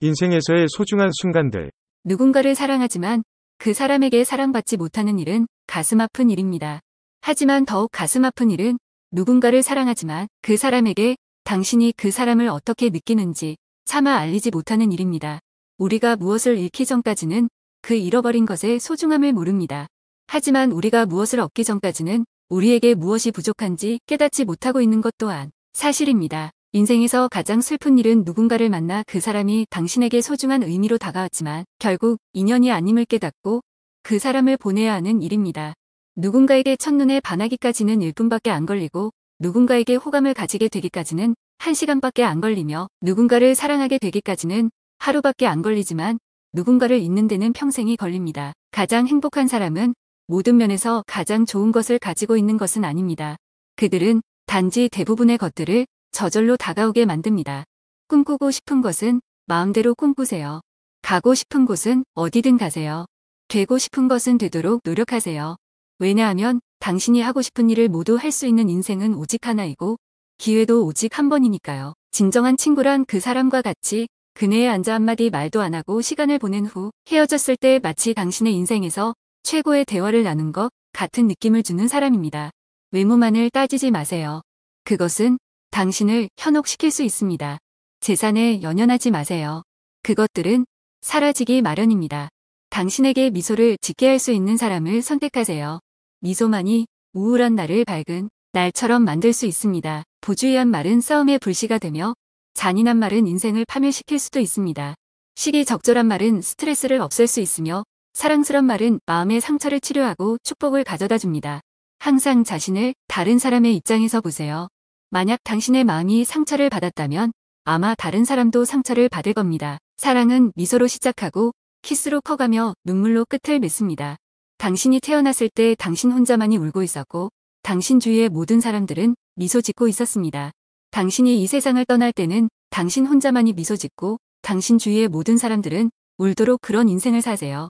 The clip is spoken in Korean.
인생에서의 소중한 순간들. 누군가를 사랑하지만 그 사람에게 사랑받지 못하는 일은 가슴 아픈 일입니다. 하지만 더욱 가슴 아픈 일은 누군가를 사랑하지만 그 사람에게 당신이 그 사람을 어떻게 느끼는지 차마 알리지 못하는 일입니다. 우리가 무엇을 잃기 전까지는 그 잃어버린 것의 소중함을 모릅니다. 하지만 우리가 무엇을 얻기 전까지는 우리에게 무엇이 부족한지 깨닫지 못하고 있는 것 또한 사실입니다. 인생에서 가장 슬픈 일은 누군가를 만나 그 사람이 당신에게 소중한 의미로 다가왔지만 결국 인연이 아님을 깨닫고 그 사람을 보내야 하는 일입니다. 누군가에게 첫눈에 반하기까지는 1분밖에 안 걸리고 누군가에게 호감을 가지게 되기까지는 1시간밖에 안 걸리며 누군가를 사랑하게 되기까지는 하루밖에 안 걸리지만 누군가를 잊는 데는 평생이 걸립니다. 가장 행복한 사람은 모든 면에서 가장 좋은 것을 가지고 있는 것은 아닙니다. 그들은 단지 대부분의 것들을 저절로 다가오게 만듭니다. 꿈꾸고 싶은 것은 마음대로 꿈꾸세요. 가고 싶은 곳은 어디든 가세요. 되고 싶은 것은 되도록 노력하세요. 왜냐하면 당신이 하고 싶은 일을 모두 할 수 있는 인생은 오직 하나이고 기회도 오직 한 번이니까요. 진정한 친구란 그 사람과 같이 그네에 앉아 한마디 말도 안 하고 시간을 보낸 후 헤어졌을 때 마치 당신의 인생에서 최고의 대화를 나눈 것 같은 느낌을 주는 사람입니다. 외모만을 따지지 마세요. 그것은 당신을 현혹시킬 수 있습니다. 재산에 연연하지 마세요. 그것들은 사라지기 마련입니다. 당신에게 미소를 짓게 할 수 있는 사람을 선택하세요. 미소만이 우울한 날을 밝은 날처럼 만들 수 있습니다. 부주의한 말은 싸움의 불씨가 되며 잔인한 말은 인생을 파멸시킬 수도 있습니다. 시기적절한 말은 스트레스를 없앨 수 있으며 사랑스런 말은 마음의 상처를 치료하고 축복을 가져다 줍니다. 항상 자신을 다른 사람의 입장에서 보세요. 만약 당신의 마음이 상처를 받았다면 아마 다른 사람도 상처를 받을 겁니다. 사랑은 미소로 시작하고 키스로 커가며 눈물로 끝을 맺습니다. 당신이 태어났을 때 당신 혼자만이 울고 있었고 당신 주위의 모든 사람들은 미소 짓고 있었습니다. 당신이 이 세상을 떠날 때는 당신 혼자만이 미소 짓고 당신 주위의 모든 사람들은 울도록 그런 인생을 사세요.